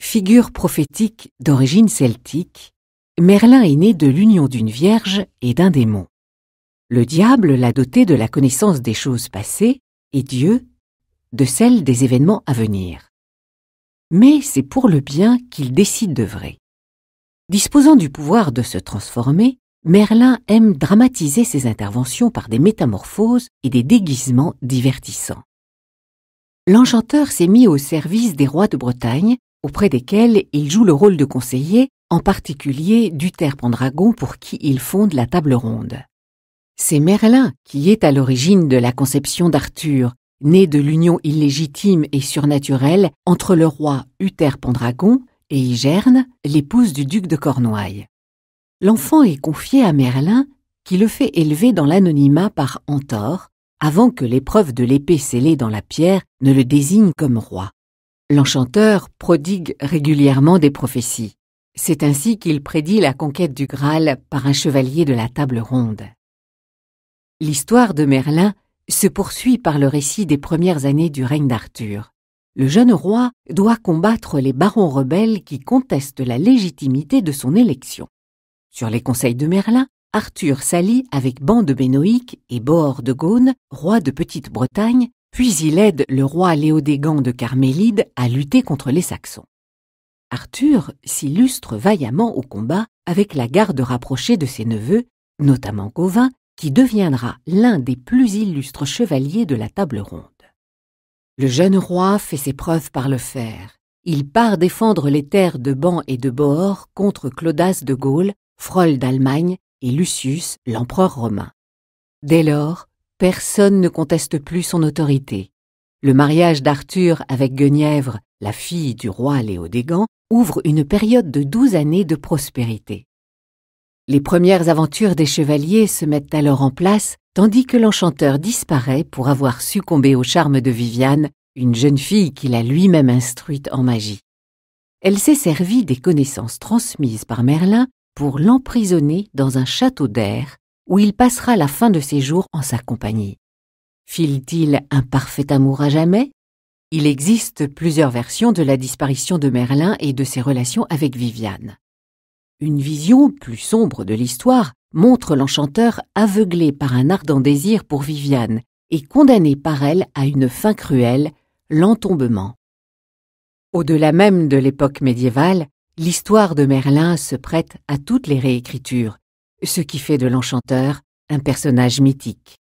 Figure prophétique d'origine celtique, Merlin est né de l'union d'une vierge et d'un démon. Le diable l'a doté de la connaissance des choses passées et Dieu de celle des événements à venir. Mais c'est pour le bien qu'il décide de vrai. Disposant du pouvoir de se transformer, Merlin aime dramatiser ses interventions par des métamorphoses et des déguisements divertissants l'enchanteur s'est mis au service des rois de Bretagne, auprès desquels il joue le rôle de conseiller, en particulier d'Uther Pendragon pour qui il fonde la table ronde. C'est Merlin qui est à l'origine de la conception d'Arthur, né de l'union illégitime et surnaturelle entre le roi Uther Pendragon et Igerne, l'épouse du duc de Cornouailles. L'enfant est confié à Merlin, qui le fait élever dans l'anonymat par Antor, avant que l'épreuve de l'épée scellée dans la pierre ne le désigne comme roi. L'enchanteur prodigue régulièrement des prophéties. C'est ainsi qu'il prédit la conquête du Graal par un chevalier de la table ronde. L'histoire de Merlin se poursuit par le récit des premières années du règne d'Arthur. Le jeune roi doit combattre les barons rebelles qui contestent la légitimité de son élection. Sur les conseils de Merlin, Arthur s'allie avec Ban de Benoïc et Bohor de Gaune, roi de Petite-Bretagne, puis il aide le roi Léodégan de Carmélide à lutter contre les Saxons. Arthur s'illustre vaillamment au combat avec la garde rapprochée de ses neveux, notamment Gauvin, qui deviendra l'un des plus illustres chevaliers de la table ronde. Le jeune roi fait ses preuves par le fer. Il part défendre les terres de Ban et de Bohor contre Claudas de Gaulle, frôle d'Allemagne et Lucius, l'empereur romain. Dès lors, personne ne conteste plus son autorité. Le mariage d'Arthur avec Guenièvre, la fille du roi Léodégan, ouvre une période de douze années de prospérité. Les premières aventures des chevaliers se mettent alors en place, tandis que l'enchanteur disparaît pour avoir succombé au charme de Viviane, une jeune fille qu'il a lui-même instruite en magie. Elle s'est servie des connaissances transmises par Merlin pour l'emprisonner dans un château d'air où il passera la fin de ses jours en sa compagnie. File-t-il un parfait amour à jamais Il existe plusieurs versions de la disparition de Merlin et de ses relations avec Viviane. Une vision plus sombre de l'histoire montre l'enchanteur aveuglé par un ardent désir pour Viviane et condamné par elle à une fin cruelle, l'entombement. Au-delà même de l'époque médiévale, l'histoire de Merlin se prête à toutes les réécritures, ce qui fait de l'enchanteur un personnage mythique.